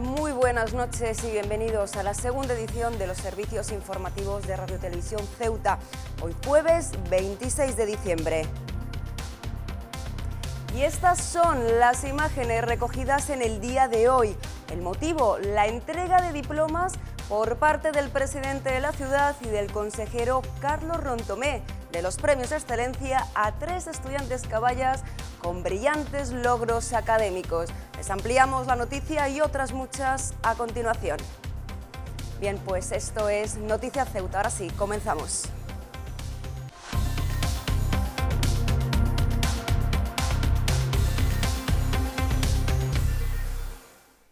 Muy buenas noches y bienvenidos a la segunda edición de los servicios informativos de Radio Televisión Ceuta. Hoy jueves 26 de diciembre. Y estas son las imágenes recogidas en el día de hoy. El motivo, la entrega de diplomas por parte del presidente de la ciudad y del consejero Carlos Rontomé de los premios de excelencia a tres estudiantes caballas con brillantes logros académicos. Les ampliamos la noticia y otras muchas a continuación. Bien, pues esto es Noticia Ceuta. Ahora sí, comenzamos.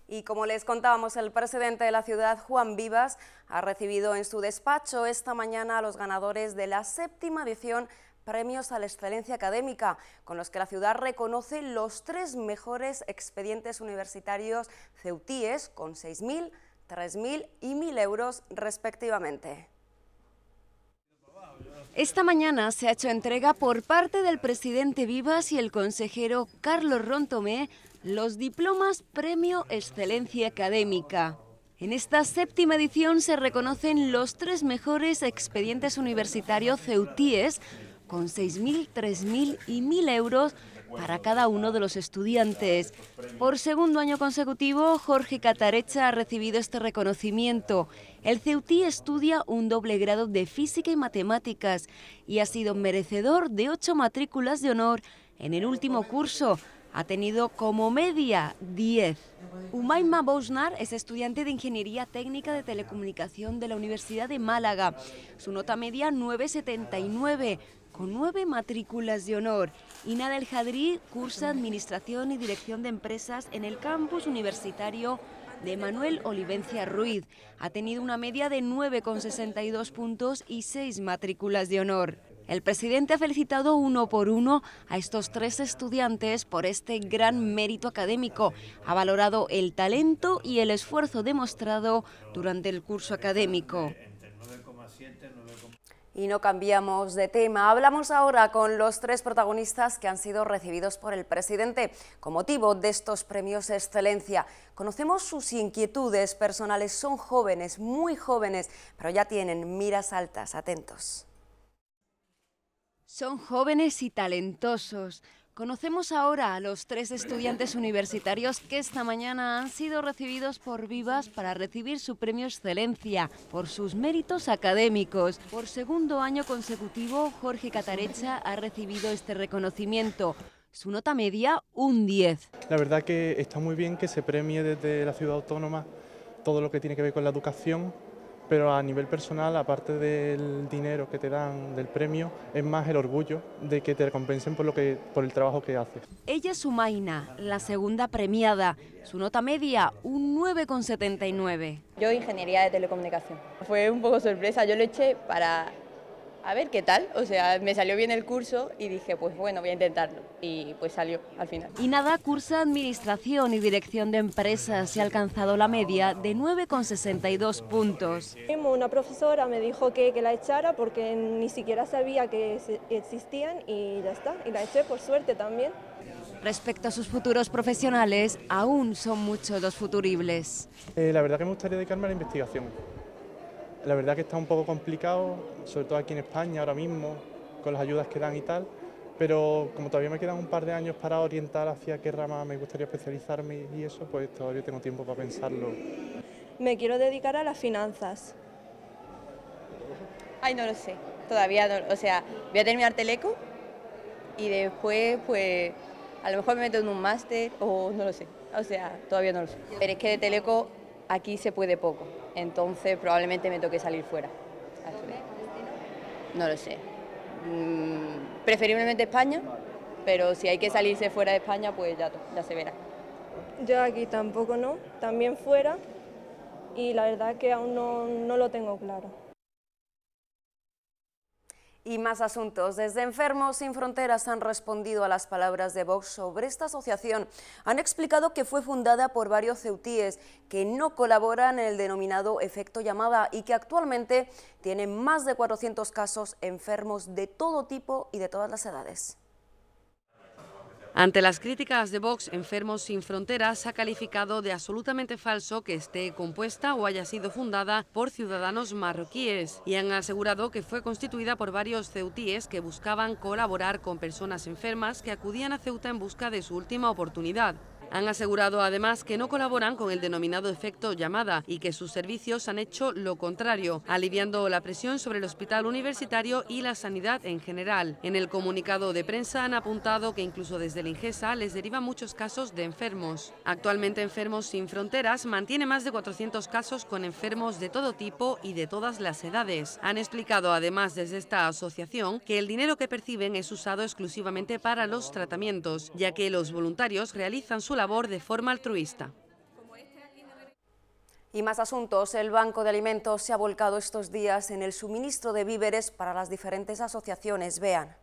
Y como les contábamos, el presidente de la ciudad, Juan Vivas, ha recibido en su despacho esta mañana a los ganadores de la séptima edición premios a la excelencia académica, con los que la ciudad reconoce los tres mejores expedientes universitarios ceutíes, con 6.000, 3.000 y 1.000 euros respectivamente. Esta mañana se ha hecho entrega por parte del presidente Vivas y el consejero Carlos Rontomé los diplomas Premio Excelencia Académica. En esta séptima edición se reconocen los tres mejores expedientes universitarios ceutíes con 6.000, 3.000 y 1.000 euros para cada uno de los estudiantes. Por segundo año consecutivo, Jorge Catarecha ha recibido este reconocimiento. El CEUTI estudia un doble grado de Física y Matemáticas y ha sido merecedor de ocho matrículas de honor en el último curso, ha tenido como media 10. Umaima Bosnar es estudiante de Ingeniería Técnica de Telecomunicación de la Universidad de Málaga. Su nota media 9,79 con nueve matrículas de honor. Ina del Jadrí cursa Administración y Dirección de Empresas en el campus universitario de Manuel Olivencia Ruiz. Ha tenido una media de 9,62 puntos y seis matrículas de honor. El presidente ha felicitado uno por uno a estos tres estudiantes por este gran mérito académico. Ha valorado el talento y el esfuerzo demostrado durante el curso académico. Y no cambiamos de tema. Hablamos ahora con los tres protagonistas que han sido recibidos por el presidente con motivo de estos premios Excelencia. Conocemos sus inquietudes personales. Son jóvenes, muy jóvenes, pero ya tienen miras altas. Atentos. Son jóvenes y talentosos. Conocemos ahora a los tres estudiantes universitarios que esta mañana han sido recibidos por Vivas para recibir su premio Excelencia por sus méritos académicos. Por segundo año consecutivo, Jorge Catarecha ha recibido este reconocimiento. Su nota media, un 10. La verdad que está muy bien que se premie desde la ciudad autónoma todo lo que tiene que ver con la educación pero a nivel personal, aparte del dinero que te dan del premio, es más el orgullo de que te recompensen por, lo que, por el trabajo que haces. Ella es su maina la segunda premiada. Su nota media, un 9,79. Yo ingeniería de telecomunicación. Fue un poco sorpresa, yo lo eché para a ver qué tal, o sea, me salió bien el curso y dije, pues bueno, voy a intentarlo y pues salió al final. Y nada, cursa Administración y Dirección de Empresas y ha alcanzado la media de 9,62 puntos. Una profesora me dijo que, la echara porque ni siquiera sabía que existían y ya está, y la eché por suerte también. Respecto a sus futuros profesionales, aún son muchos los futuribles. Eh, la verdad que me gustaría dedicarme a la investigación la verdad que está un poco complicado, sobre todo aquí en España ahora mismo, con las ayudas que dan y tal, pero como todavía me quedan un par de años para orientar hacia qué rama me gustaría especializarme y eso, pues todavía tengo tiempo para pensarlo. Me quiero dedicar a las finanzas. Ay, no lo sé, todavía no, o sea, voy a terminar Teleco y después pues a lo mejor me meto en un máster o no lo sé, o sea, todavía no lo sé. Pero es que de Teleco aquí se puede poco entonces probablemente me toque salir fuera. No lo sé. Mm, preferiblemente España, pero si hay que salirse fuera de España, pues ya, ya se verá. Yo aquí tampoco no, también fuera, y la verdad es que aún no lo tengo claro. Y más asuntos. Desde Enfermos Sin Fronteras han respondido a las palabras de Vox sobre esta asociación. Han explicado que fue fundada por varios ceutíes que no colaboran en el denominado efecto llamada y que actualmente tienen más de 400 casos enfermos de todo tipo y de todas las edades. Ante las críticas de Vox, Enfermos Sin Fronteras ha calificado de absolutamente falso que esté compuesta o haya sido fundada por ciudadanos marroquíes y han asegurado que fue constituida por varios ceutíes que buscaban colaborar con personas enfermas que acudían a Ceuta en busca de su última oportunidad. Han asegurado además que no colaboran con el denominado efecto llamada y que sus servicios han hecho lo contrario, aliviando la presión sobre el hospital universitario y la sanidad en general. En el comunicado de prensa han apuntado que incluso desde la ingesa les derivan muchos casos de enfermos. Actualmente Enfermos Sin Fronteras mantiene más de 400 casos con enfermos de todo tipo y de todas las edades. Han explicado además desde esta asociación que el dinero que perciben es usado exclusivamente para los tratamientos, ya que los voluntarios realizan su labor de forma altruista. Y más asuntos. El Banco de Alimentos se ha volcado estos días en el suministro de víveres para las diferentes asociaciones. Vean.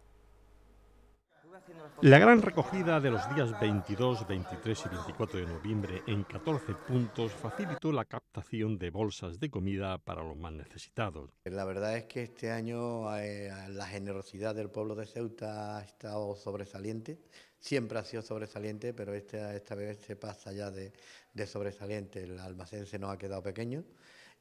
La gran recogida de los días 22, 23 y 24 de noviembre en 14 puntos facilitó la captación de bolsas de comida para los más necesitados. La verdad es que este año eh, la generosidad del pueblo de Ceuta ha estado sobresaliente, siempre ha sido sobresaliente, pero esta, esta vez se pasa ya de, sobresaliente. El almacén se nos ha quedado pequeño,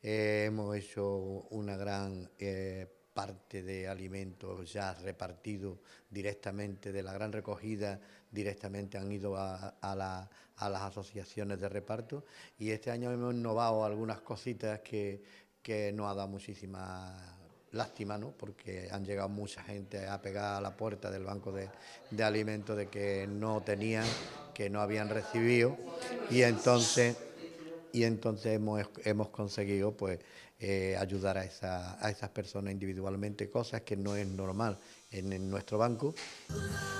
eh, hemos hecho una gran... Eh, parte de alimentos ya repartido directamente de la gran recogida, directamente han ido a, las asociaciones de reparto y este año hemos innovado algunas cositas que, que nos ha dado muchísima lástima, ¿no? porque han llegado mucha gente a pegar a la puerta del banco de, alimentos de que no tenían, que no habían recibido y entonces, y entonces hemos, hemos conseguido pues eh, ayudar a, esas personas individualmente, cosas que no es normal en, en nuestro banco.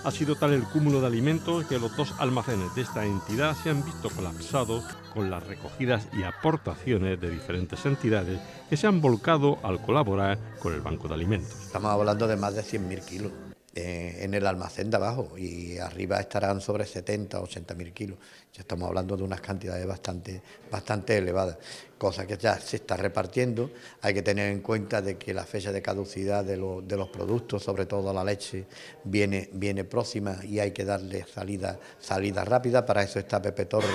Ha sido tal el cúmulo de alimentos que los dos almacenes de esta entidad se han visto colapsados con las recogidas y aportaciones de diferentes entidades que se han volcado al colaborar con el Banco de Alimentos. Estamos hablando de más de 100.000 kilos. Eh, en el almacén de abajo y arriba estarán sobre 70, 80 mil kilos. Ya estamos hablando de unas cantidades bastante, bastante elevadas, cosa que ya se está repartiendo. Hay que tener en cuenta de que la fecha de caducidad de, los productos, sobre todo la leche, viene, viene próxima y hay que darle salida, salida rápida. Para eso está Pepe Torres,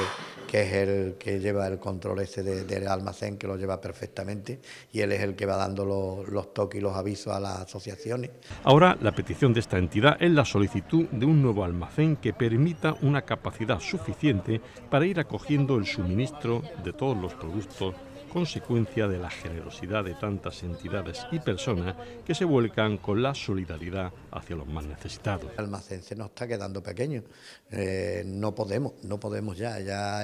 que es el que lleva el control ese del almacén, que lo lleva perfectamente y él es el que va dando los, los toques y los avisos a las asociaciones. Ahora la petición de esta entidad es la solicitud de un nuevo almacén que permita una capacidad suficiente para ir acogiendo el suministro de todos los productos consecuencia de la generosidad de tantas entidades y personas que se vuelcan con la solidaridad hacia los más necesitados. El almacén se nos está quedando pequeño, eh, no podemos, no podemos ya, ya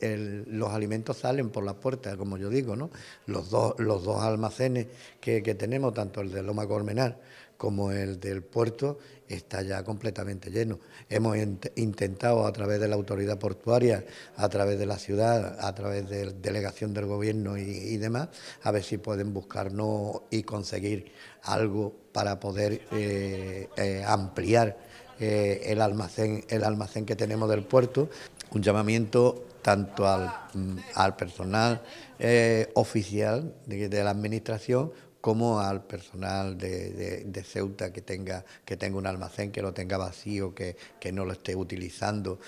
los alimentos salen por las puertas, como yo digo, ¿no? Los dos, los dos almacenes que, tenemos, tanto el de Loma Colmenar como el del puerto está ya completamente lleno. Hemos intentado a través de la autoridad portuaria, a través de la ciudad, a través de la delegación del gobierno y, y demás, a ver si pueden buscarnos y conseguir algo para poder eh, eh, ampliar eh, el, almacén, el almacén que tenemos del puerto. Un llamamiento tanto al, mm, personal oficial de, la Administración como al personal de, Ceuta que tenga, que tenga un almacén, que lo tenga vacío, que, que no lo esté utilizando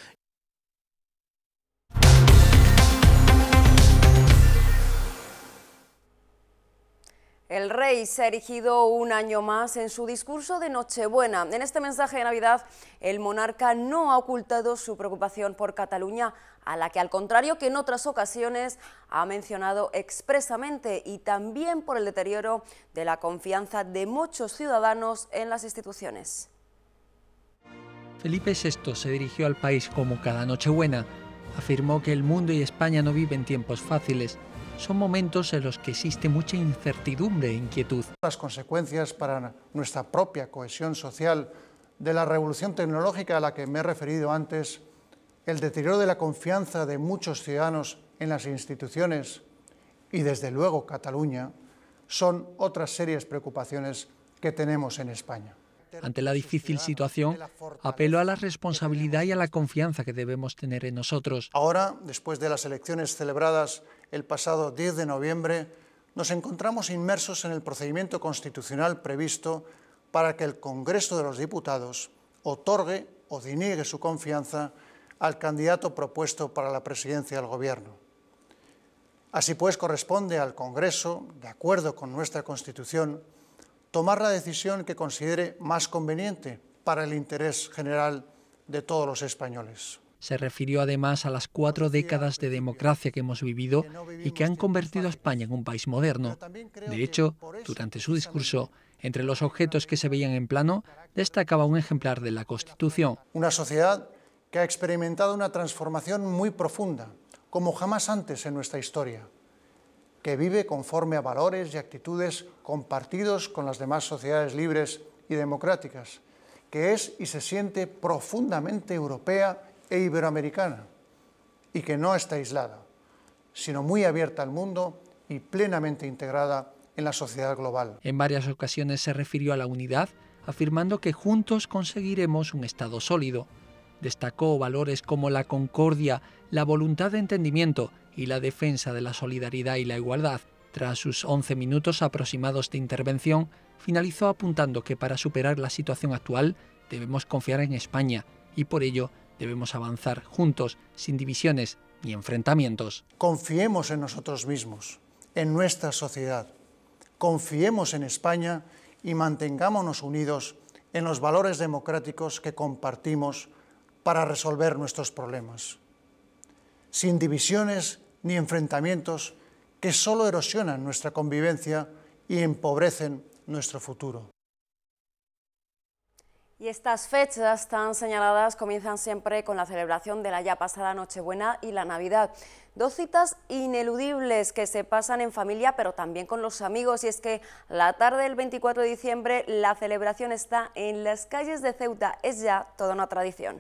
El rey se ha erigido un año más en su discurso de Nochebuena. En este mensaje de Navidad, el monarca no ha ocultado su preocupación por Cataluña, a la que al contrario que en otras ocasiones ha mencionado expresamente y también por el deterioro de la confianza de muchos ciudadanos en las instituciones. Felipe VI se dirigió al país como cada Nochebuena. Afirmó que el mundo y España no viven tiempos fáciles son momentos en los que existe mucha incertidumbre e inquietud. Las consecuencias para nuestra propia cohesión social de la revolución tecnológica a la que me he referido antes, el deterioro de la confianza de muchos ciudadanos en las instituciones y desde luego Cataluña, son otras serias preocupaciones que tenemos en España. Ante la difícil situación, apelo a la responsabilidad y a la confianza que debemos tener en nosotros. Ahora, después de las elecciones celebradas el pasado 10 de noviembre, nos encontramos inmersos en el procedimiento constitucional previsto para que el Congreso de los Diputados otorgue o deniegue su confianza al candidato propuesto para la presidencia del Gobierno. Así pues, corresponde al Congreso, de acuerdo con nuestra Constitución, tomar la decisión que considere más conveniente para el interés general de todos los españoles. Se refirió además a las cuatro décadas de democracia que hemos vivido y que han convertido a España en un país moderno. De hecho, durante su discurso, entre los objetos que se veían en plano, destacaba un ejemplar de la Constitución. Una sociedad que ha experimentado una transformación muy profunda, como jamás antes en nuestra historia, que vive conforme a valores y actitudes compartidos con las demás sociedades libres y democráticas, que es y se siente profundamente europea e iberoamericana y que no está aislada, sino muy abierta al mundo y plenamente integrada en la sociedad global. En varias ocasiones se refirió a la unidad, afirmando que juntos conseguiremos un Estado sólido. Destacó valores como la concordia, la voluntad de entendimiento y la defensa de la solidaridad y la igualdad. Tras sus 11 minutos aproximados de intervención, finalizó apuntando que para superar la situación actual debemos confiar en España y por ello Debemos avanzar juntos, sin divisiones ni enfrentamientos. Confiemos en nosotros mismos, en nuestra sociedad. Confiemos en España y mantengámonos unidos en los valores democráticos que compartimos para resolver nuestros problemas. Sin divisiones ni enfrentamientos que solo erosionan nuestra convivencia y empobrecen nuestro futuro. Y estas fechas tan señaladas comienzan siempre con la celebración de la ya pasada Nochebuena y la Navidad. Dos citas ineludibles que se pasan en familia, pero también con los amigos. Y es que la tarde del 24 de diciembre la celebración está en las calles de Ceuta. Es ya toda una tradición.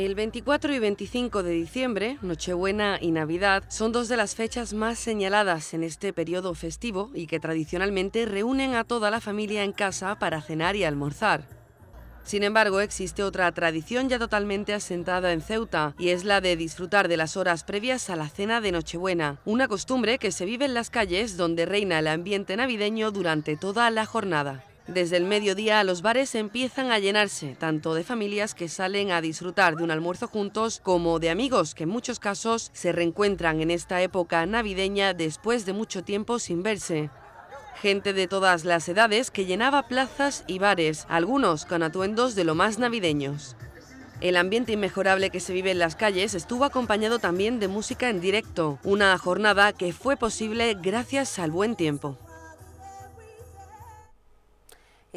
El 24 y 25 de diciembre, Nochebuena y Navidad, son dos de las fechas más señaladas en este periodo festivo y que tradicionalmente reúnen a toda la familia en casa para cenar y almorzar. Sin embargo, existe otra tradición ya totalmente asentada en Ceuta, y es la de disfrutar de las horas previas a la cena de Nochebuena, una costumbre que se vive en las calles donde reina el ambiente navideño durante toda la jornada. Desde el mediodía los bares empiezan a llenarse, tanto de familias que salen a disfrutar de un almuerzo juntos como de amigos que en muchos casos se reencuentran en esta época navideña después de mucho tiempo sin verse. Gente de todas las edades que llenaba plazas y bares, algunos con atuendos de lo más navideños. El ambiente inmejorable que se vive en las calles estuvo acompañado también de música en directo, una jornada que fue posible gracias al buen tiempo.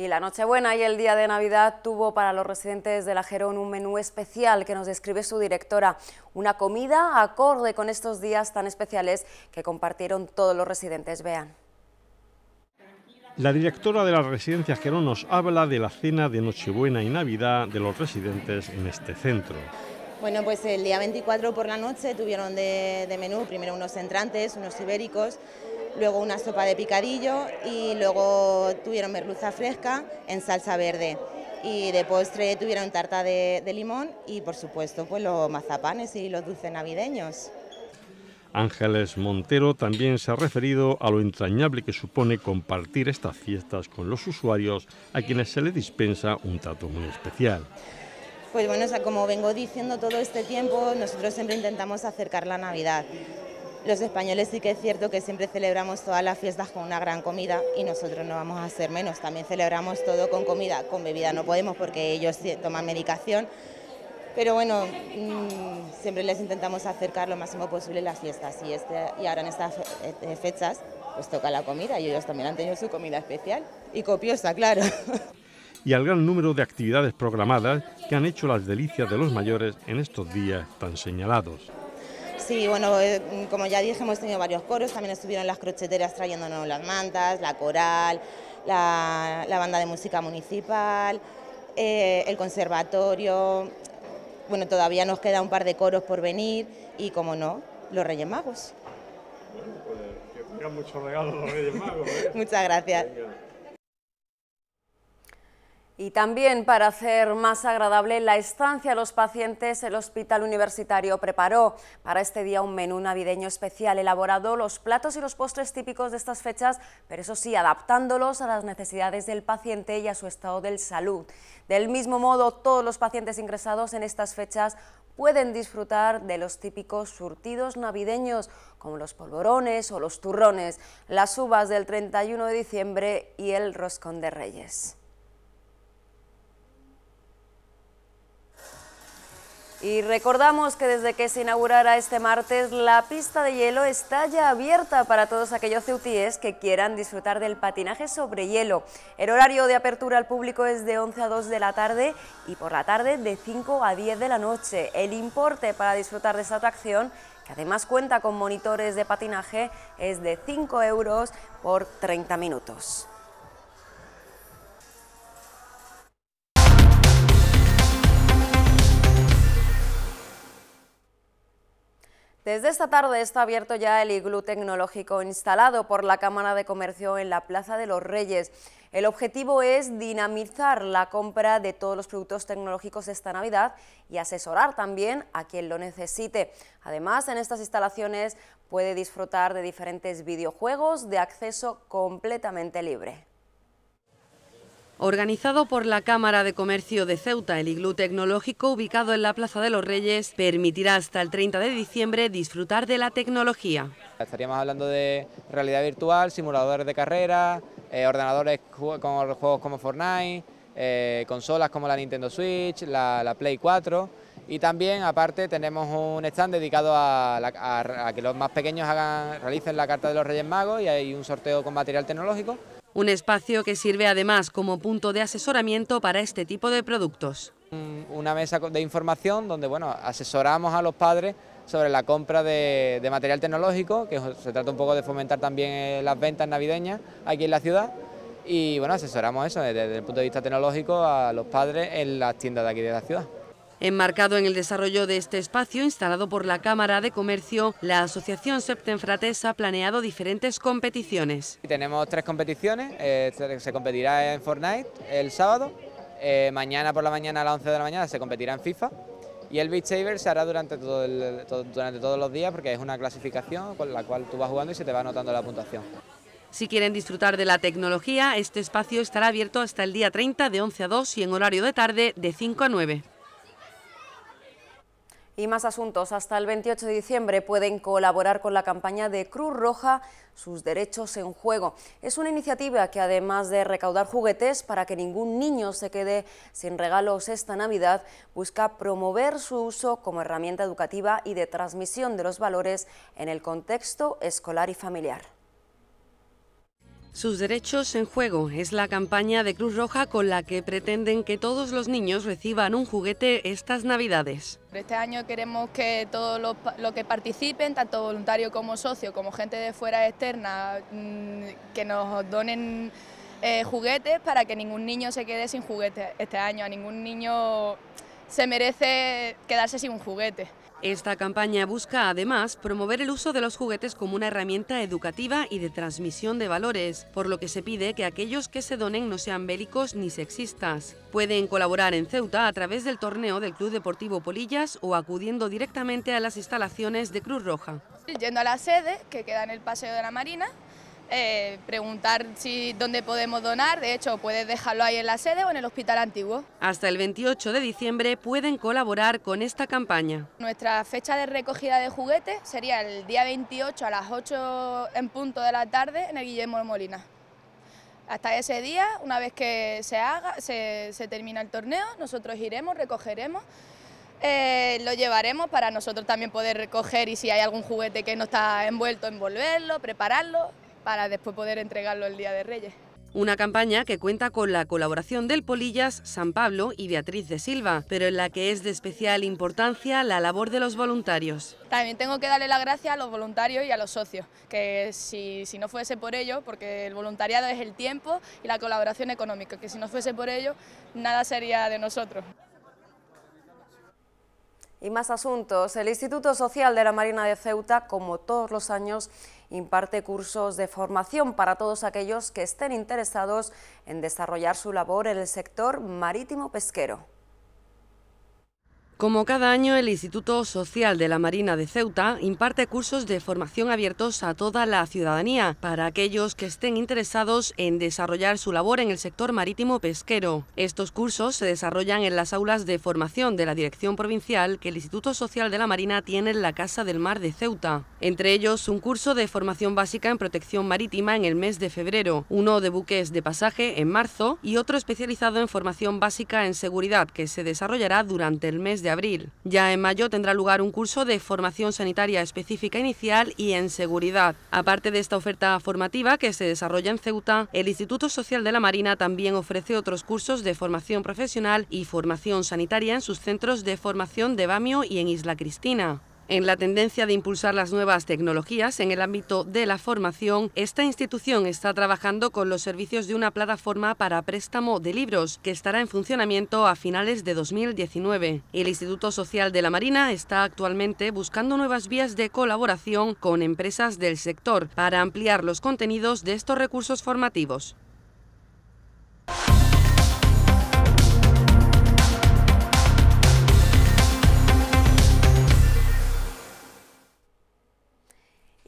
Y la Nochebuena y el día de Navidad tuvo para los residentes de La Gerón un menú especial que nos describe su directora, una comida acorde con estos días tan especiales que compartieron todos los residentes. Vean. La directora de la Residencia Gerón nos habla de la cena de Nochebuena y Navidad de los residentes en este centro. Bueno, pues el día 24 por la noche tuvieron de, menú primero unos entrantes, unos ibéricos, luego una sopa de picadillo y luego tuvieron merluza fresca en salsa verde y de postre tuvieron tarta de, de, limón y por supuesto pues los mazapanes y los dulces navideños. Ángeles Montero también se ha referido a lo entrañable que supone compartir estas fiestas con los usuarios a quienes se les dispensa un trato muy especial. Pues bueno, como vengo diciendo todo este tiempo, nosotros siempre intentamos acercar la Navidad. Los españoles sí que es cierto que siempre celebramos todas las fiestas con una gran comida y nosotros no vamos a ser menos. También celebramos todo con comida, con bebida no podemos porque ellos toman medicación. Pero bueno, mm, siempre les intentamos acercar lo máximo posible las fiestas y, este, y ahora en estas eh, fechas pues toca la comida y ellos también han tenido su comida especial y copiosa, claro. y al gran número de actividades programadas que han hecho las delicias de los mayores en estos días tan señalados. Sí, bueno, eh, como ya dije, hemos tenido varios coros, también estuvieron las crocheteras trayéndonos las mantas, la coral, la, banda de música municipal, eh, el conservatorio. Bueno, todavía nos queda un par de coros por venir y, como no, los Reyes Magos. Pues, que muchos regalos los Reyes Magos. ¿eh? Muchas gracias y también para hacer más agradable la estancia a los pacientes, el Hospital Universitario preparó para este día un menú navideño especial, elaborado los platos y los postres típicos de estas fechas, pero eso sí, adaptándolos a las necesidades del paciente y a su estado de salud. Del mismo modo, todos los pacientes ingresados en estas fechas pueden disfrutar de los típicos surtidos navideños, como los polvorones o los turrones, las uvas del 31 de diciembre y el roscón de Reyes. Y recordamos que desde que se inaugurará este martes, la pista de hielo está ya abierta para todos aquellos ceutíes que quieran disfrutar del patinaje sobre hielo. El horario de apertura al público es de 11 a 2 de la tarde y por la tarde de 5 a 10 de la noche. El importe para disfrutar de esta atracción que además cuenta con monitores de patinaje, es de 5 euros por 30 minutos. Desde esta tarde está abierto ya el iglú tecnológico instalado por la Cámara de Comercio en la Plaza de los Reyes. El objetivo es dinamizar la compra de todos los productos tecnológicos esta Navidad y asesorar también a quien lo necesite. Además, en estas instalaciones puede disfrutar de diferentes videojuegos de acceso completamente libre. Organizado por la Cámara de Comercio de Ceuta, el iglú tecnológico ubicado en la Plaza de los Reyes permitirá hasta el 30 de diciembre disfrutar de la tecnología. Estaríamos hablando de realidad virtual, simuladores de carrera, eh, ordenadores con juegos como Fortnite, eh, consolas como la Nintendo Switch, la, Play 4 y también aparte tenemos un stand dedicado a, a que los más pequeños hagan, realicen la Carta de los Reyes Magos y hay un sorteo con material tecnológico un espacio que sirve además como punto de asesoramiento para este tipo de productos. Una mesa de información donde bueno, asesoramos a los padres sobre la compra de, material tecnológico, que se trata un poco de fomentar también eh, las ventas navideñas aquí en la ciudad. Y bueno, asesoramos eso desde el punto de vista tecnológico a los padres en las tiendas de aquí de la ciudad. Enmarcado en el desarrollo de este espacio instalado por la Cámara de Comercio, la Asociación Septenfrates ha planeado diferentes competiciones. Tenemos tres competiciones, eh, se competirá en Fortnite el sábado, eh, mañana por la mañana a las 11 de la mañana se competirá en FIFA y el Beat Saber se hará durante, durante todos los días porque es una clasificación con la cual tú vas jugando y se te va anotando la puntuación. Si quieren disfrutar de la tecnología, este espacio estará abierto hasta el día 30 de 11 a 2 y en horario de tarde de 5 a 9. Y más asuntos. Hasta el 28 de diciembre pueden colaborar con la campaña de Cruz Roja Sus Derechos en Juego. Es una iniciativa que además de recaudar juguetes para que ningún niño se quede sin regalos esta Navidad, busca promover su uso como herramienta educativa y de transmisión de los valores en el contexto escolar y familiar. Sus derechos en juego es la campaña de Cruz Roja con la que pretenden que todos los niños reciban un juguete estas Navidades. Este año queremos que todos los, que participen, tanto voluntarios como socios, como gente de fuera externa, mm, que nos donen eh, juguetes para que ningún niño se quede sin juguete este año. A ningún niño se merece quedarse sin un juguete. Esta campaña busca además promover el uso de los juguetes como una herramienta educativa y de transmisión de valores, por lo que se pide que aquellos que se donen no sean bélicos ni sexistas. Pueden colaborar en Ceuta a través del torneo del Club Deportivo Polillas o acudiendo directamente a las instalaciones de Cruz Roja. Yendo a la sede, que queda en el Paseo de la Marina, eh, preguntar si dónde podemos donar. De hecho, puedes dejarlo ahí en la sede o en el hospital antiguo. Hasta el 28 de diciembre pueden colaborar con esta campaña. Nuestra fecha de recogida de juguetes sería el día 28 a las 8 en punto de la tarde en el Guillermo Molina. Hasta ese día, una vez que se haga, se, termina el torneo, nosotros iremos, recogeremos eh, lo llevaremos para nosotros también poder recoger y si hay algún juguete que no está envuelto, envolverlo, prepararlo para después poder entregarlo el Día de Reyes. Una campaña que cuenta con la colaboración del Polillas, San Pablo y Beatriz de Silva, pero en la que es de especial importancia la labor de los voluntarios. También tengo que darle la gracia... a los voluntarios y a los socios, que si, no fuese por ello... porque el voluntariado es el tiempo y la colaboración económica, que si no fuese por ello... nada sería de nosotros. Y más asuntos. El Instituto Social de la Marina de Ceuta, como todos los años, imparte cursos de formación para todos aquellos que estén interesados en desarrollar su labor en el sector marítimo pesquero. Como cada año, el Instituto Social de la Marina de Ceuta imparte cursos de formación abiertos a toda la ciudadanía para aquellos que estén interesados en desarrollar su labor en el sector marítimo pesquero. Estos cursos se desarrollan en las aulas de formación de la Dirección Provincial que el Instituto Social de la Marina tiene en la Casa del Mar de Ceuta. Entre ellos, un curso de formación básica en protección marítima en el mes de febrero, uno de buques de pasaje en marzo y otro especializado en formación básica en seguridad que se desarrollará durante el mes de abril. Ya en mayo tendrá lugar un curso de formación sanitaria específica inicial y en seguridad. Aparte de esta oferta formativa que se desarrolla en Ceuta, el Instituto Social de la Marina también ofrece otros cursos de formación profesional y formación sanitaria en sus centros de formación de Bamio y en Isla Cristina. En la tendencia de impulsar las nuevas tecnologías en el ámbito de la formación, esta institución está trabajando con los servicios de una plataforma para préstamo de libros que estará en funcionamiento a finales de 2019. El Instituto Social de la Marina está actualmente buscando nuevas vías de colaboración con empresas del sector para ampliar los contenidos de estos recursos formativos.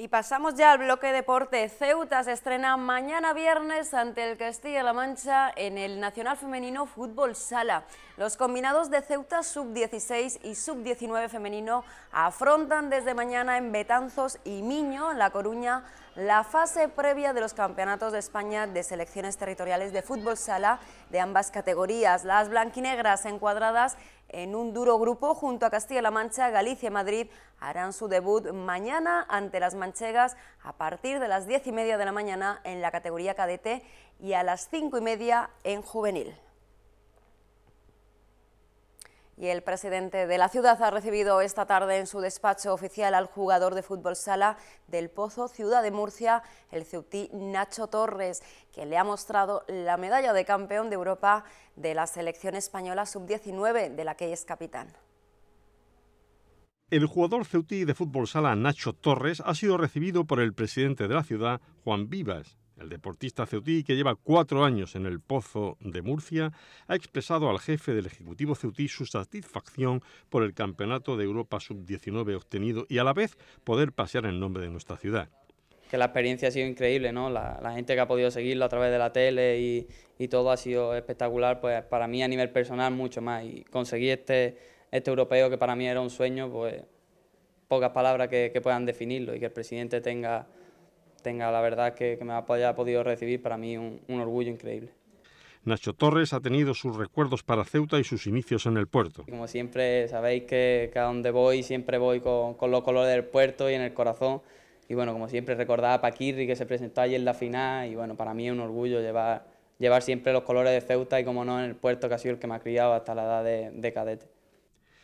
Y pasamos ya al bloque deporte. Ceuta se estrena mañana viernes ante el Castilla-La Mancha en el Nacional Femenino Fútbol Sala. Los combinados de Ceuta Sub-16 y Sub-19 femenino afrontan desde mañana en Betanzos y Miño, en La Coruña, la fase previa de los campeonatos de España de selecciones territoriales de fútbol sala de ambas categorías. Las blanquinegras encuadradas en un duro grupo junto a Castilla-La Mancha, Galicia y Madrid. Harán su debut mañana ante las manchegas a partir de las 10 y media de la mañana en la categoría cadete y a las 5 y media en juvenil. Y el presidente de la ciudad ha recibido esta tarde en su despacho oficial al jugador de fútbol sala del Pozo Ciudad de Murcia, el ceutí Nacho Torres, que le ha mostrado la medalla de campeón de Europa de la selección española sub-19, de la que es capitán. El jugador ceutí de fútbol sala Nacho Torres ha sido recibido por el presidente de la ciudad, Juan Vivas, el deportista ceutí, que lleva cuatro años en el Pozo de Murcia, ha expresado al jefe del Ejecutivo ceutí su satisfacción por el Campeonato de Europa Sub-19 obtenido y a la vez poder pasear en nombre de nuestra ciudad. Que la experiencia ha sido increíble, ¿no? La, gente que ha podido seguirlo a través de la tele y, todo ha sido espectacular, pues para mí a nivel personal mucho más. Y conseguir este, este europeo que para mí era un sueño, pues pocas palabras que, que puedan definirlo y que el presidente tenga tenga la verdad que, me haya podido recibir, para mí un, orgullo increíble. Nacho Torres ha tenido sus recuerdos para Ceuta y sus inicios en el puerto. Como siempre, sabéis que, a donde voy siempre voy con, los colores del puerto y en el corazón. Y bueno, como siempre, recordaba a Paquirri que se presentó ayer en la final. Y bueno, para mí es un orgullo llevar, llevar siempre los colores de Ceuta y, como no, en el puerto que ha sido el que me ha criado hasta la edad de, de cadete.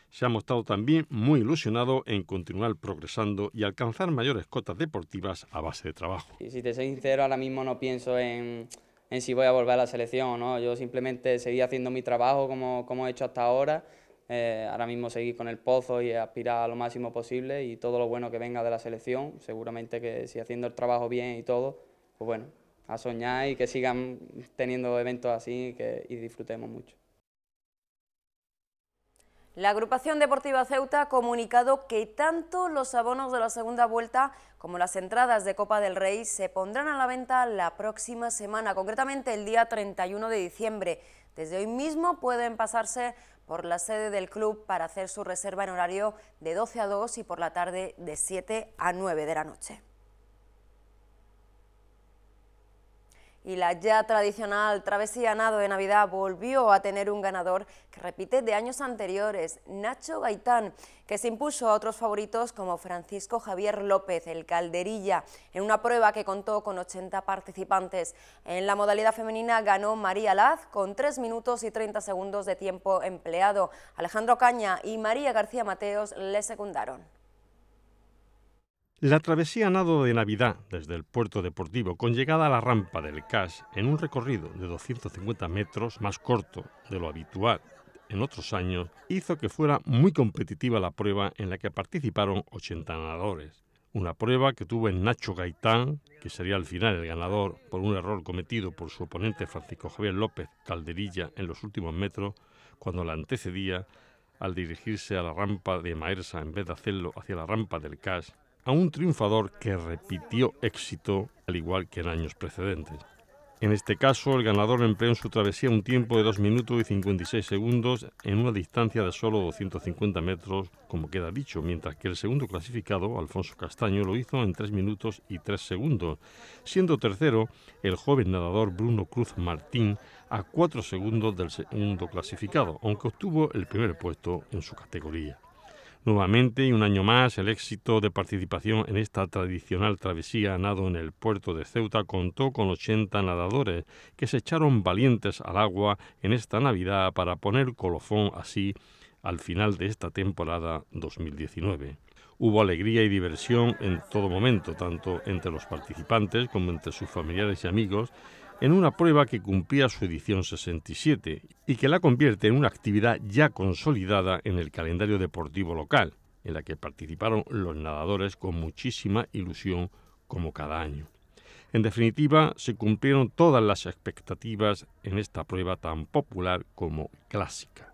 Se ha mostrado también muy ilusionado en continuar progresando y alcanzar mayores cotas deportivas a base de trabajo. Y si te soy sincero, ahora mismo no pienso en, si voy a volver a la selección o no. Yo simplemente seguí haciendo mi trabajo como, como he hecho hasta ahora. Eh, ahora mismo seguir con el pozo y aspirar a lo máximo posible y todo lo bueno que venga de la selección. Seguramente que si haciendo el trabajo bien y todo, pues bueno, a soñar y que sigan teniendo eventos así que, y disfrutemos mucho. La agrupación deportiva Ceuta ha comunicado que tanto los abonos de la segunda vuelta como las entradas de Copa del Rey se pondrán a la venta la próxima semana, concretamente el día 31 de diciembre. Desde hoy mismo pueden pasarse por la sede del club para hacer su reserva en horario de 12 a 2 y por la tarde de 7 a 9 de la noche. Y la ya tradicional travesía nado de Navidad volvió a tener un ganador que repite de años anteriores, Nacho Gaitán, que se impuso a otros favoritos como Francisco Javier López, el Calderilla, en una prueba que contó con 80 participantes. En la modalidad femenina ganó María Laz con 3 minutos y 30 segundos de tiempo empleado. Alejandro Caña y María García Mateos le secundaron. La travesía nado de Navidad desde el puerto deportivo, con llegada a la rampa del CAS, en un recorrido de 250 metros más corto de lo habitual en otros años, hizo que fuera muy competitiva la prueba en la que participaron 80 nadadores. Una prueba que tuvo en Nacho Gaitán, que sería al final el ganador por un error cometido por su oponente Francisco Javier López Calderilla en los últimos metros, cuando la antecedía al dirigirse a la rampa de Maersa en vez de hacerlo hacia la rampa del CAS a un triunfador que repitió éxito al igual que en años precedentes. En este caso, el ganador empleó en su travesía un tiempo de 2 minutos y 56 segundos en una distancia de solo 250 metros, como queda dicho, mientras que el segundo clasificado, Alfonso Castaño, lo hizo en 3 minutos y 3 segundos, siendo tercero el joven nadador Bruno Cruz Martín a 4 segundos del segundo clasificado, aunque obtuvo el primer puesto en su categoría nuevamente y un año más el éxito de participación en esta tradicional travesía nado en el puerto de Ceuta contó con 80 nadadores que se echaron valientes al agua en esta Navidad para poner colofón así al final de esta temporada 2019. Hubo alegría y diversión en todo momento, tanto entre los participantes como entre sus familiares y amigos, en una prueba que cumplía su edición 67 y que la convierte en una actividad ya consolidada en el calendario deportivo local, en la que participaron los nadadores con muchísima ilusión como cada año. En definitiva, se cumplieron todas las expectativas en esta prueba tan popular como clásica.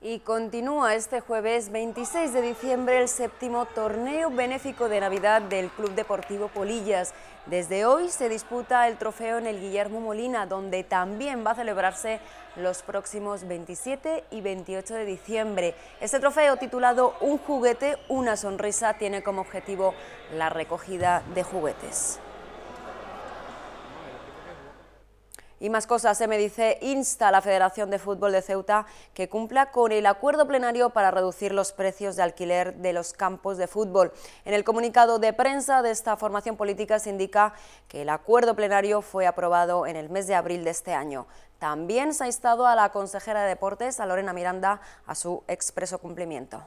Y continúa este jueves 26 de diciembre el séptimo torneo benéfico de Navidad del Club Deportivo Polillas. Desde hoy se disputa el trofeo en el Guillermo Molina, donde también va a celebrarse los próximos 27 y 28 de diciembre. Este trofeo titulado Un juguete, una sonrisa tiene como objetivo la recogida de juguetes. Y más cosas, se me dice, insta a la Federación de Fútbol de Ceuta que cumpla con el acuerdo plenario para reducir los precios de alquiler de los campos de fútbol. En el comunicado de prensa de esta formación política se indica que el acuerdo plenario fue aprobado en el mes de abril de este año. También se ha instado a la consejera de Deportes, a Lorena Miranda, a su expreso cumplimiento.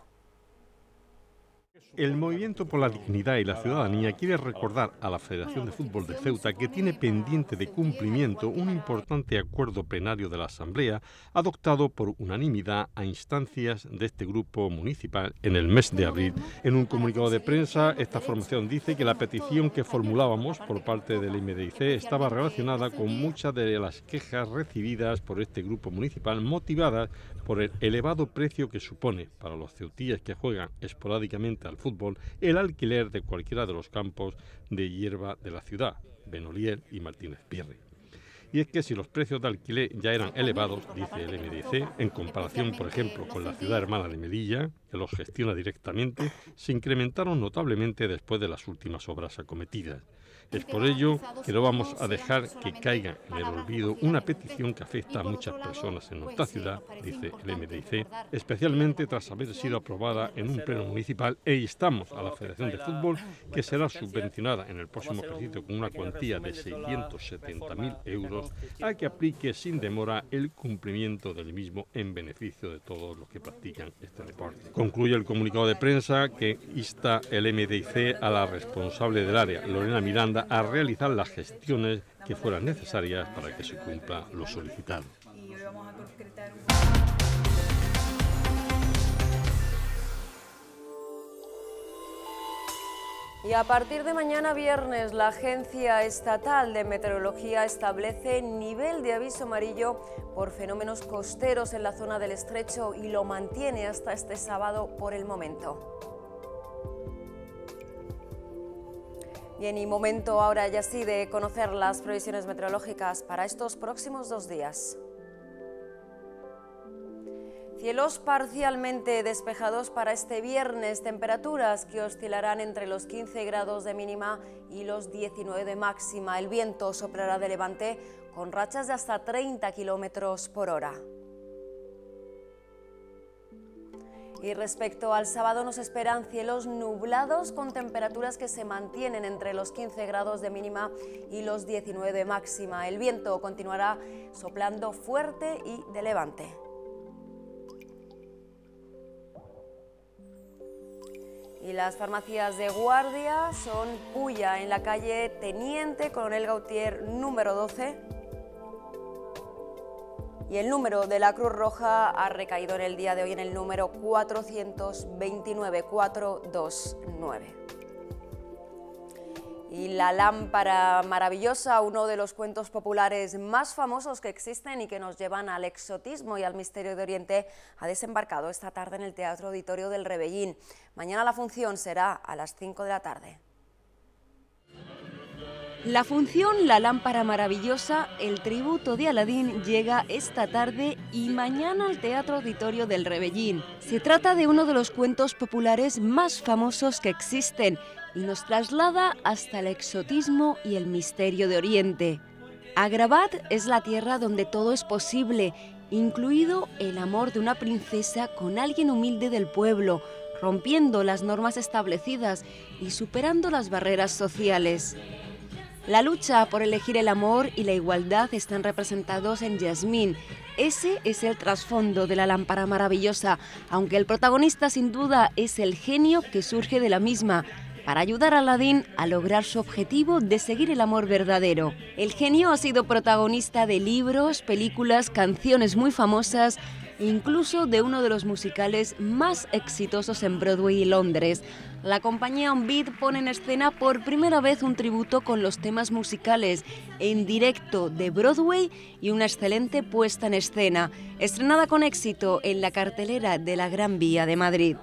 El Movimiento por la Dignidad y la Ciudadanía quiere recordar a la Federación de Fútbol de Ceuta que tiene pendiente de cumplimiento un importante acuerdo plenario de la Asamblea adoptado por unanimidad a instancias de este grupo municipal en el mes de abril. En un comunicado de prensa, esta formación dice que la petición que formulábamos por parte del MDIC estaba relacionada con muchas de las quejas recibidas por este grupo municipal motivadas por el elevado precio que supone para los ceutíes que juegan esporádicamente al fútbol el alquiler de cualquiera de los campos de hierba de la ciudad, Benoliel y Martínez Pierre. Y es que si los precios de alquiler ya eran elevados, dice el MDC, en comparación, por ejemplo, con la ciudad hermana de Melilla, que los gestiona directamente, se incrementaron notablemente después de las últimas obras acometidas. Es por ello que no vamos a dejar que caiga en el olvido una petición que afecta a muchas personas en nuestra ciudad, dice el MDIC, especialmente tras haber sido aprobada en un pleno municipal e instamos a la Federación de Fútbol que será subvencionada en el próximo ejercicio con una cuantía de 670.000 euros a que aplique sin demora el cumplimiento del mismo en beneficio de todos los que practican este deporte. Concluye el comunicado de prensa que insta el MDIC a la responsable del área, Lorena Miranda, a realizar las gestiones que fueran necesarias para que se cumpla lo solicitado. Y a partir de mañana viernes, la Agencia Estatal de Meteorología establece nivel de aviso amarillo por fenómenos costeros en la zona del estrecho y lo mantiene hasta este sábado por el momento. Bien, Y momento ahora ya sí de conocer las previsiones meteorológicas para estos próximos dos días. Cielos parcialmente despejados para este viernes, temperaturas que oscilarán entre los 15 grados de mínima y los 19 de máxima. El viento soplará de levante con rachas de hasta 30 kilómetros por hora. Y respecto al sábado nos esperan cielos nublados con temperaturas que se mantienen entre los 15 grados de mínima y los 19 de máxima. El viento continuará soplando fuerte y de levante. Y las farmacias de guardia son Puya en la calle Teniente Coronel Gautier número 12 y el número de la Cruz Roja ha recaído en el día de hoy en el número 429 429. Y la lámpara maravillosa, uno de los cuentos populares más famosos que existen y que nos llevan al exotismo y al misterio de Oriente, ha desembarcado esta tarde en el Teatro Auditorio del Rebellín. Mañana la función será a las 5 de la tarde. La función La Lámpara Maravillosa, el tributo de Aladín, llega esta tarde y mañana al Teatro Auditorio del Rebellín. Se trata de uno de los cuentos populares más famosos que existen y nos traslada hasta el exotismo y el misterio de Oriente. Agrabat es la tierra donde todo es posible, incluido el amor de una princesa con alguien humilde del pueblo, rompiendo las normas establecidas y superando las barreras sociales. La lucha por elegir el amor y la igualdad están representados en Yasmín. Ese es el trasfondo de la lámpara maravillosa, aunque el protagonista sin duda es el genio que surge de la misma para ayudar a Aladín a lograr su objetivo de seguir el amor verdadero. El genio ha sido protagonista de libros, películas, canciones muy famosas, incluso de uno de los musicales más exitosos en Broadway y Londres. La compañía On pone en escena por primera vez un tributo con los temas musicales en directo de Broadway y una excelente puesta en escena, estrenada con éxito en la cartelera de la Gran Vía de Madrid.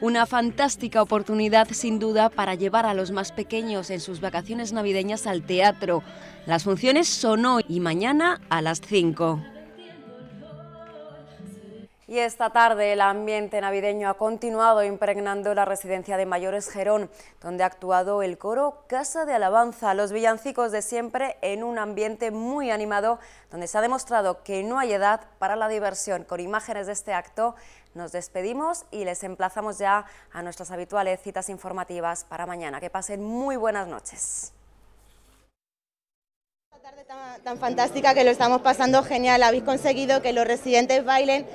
Una fantástica oportunidad sin duda para llevar a los más pequeños en sus vacaciones navideñas al teatro. Las funciones son hoy y mañana a las 5. Y esta tarde el ambiente navideño ha continuado impregnando la residencia de mayores Gerón, donde ha actuado el coro Casa de Alabanza, los villancicos de siempre en un ambiente muy animado, donde se ha demostrado que no hay edad para la diversión. Con imágenes de este acto nos despedimos y les emplazamos ya a nuestras habituales citas informativas para mañana. Que pasen muy buenas noches tarde tan, fantástica que lo estamos pasando genial. Habéis conseguido que los residentes bailen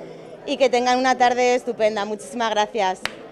y que tengan una tarde estupenda. Muchísimas gracias.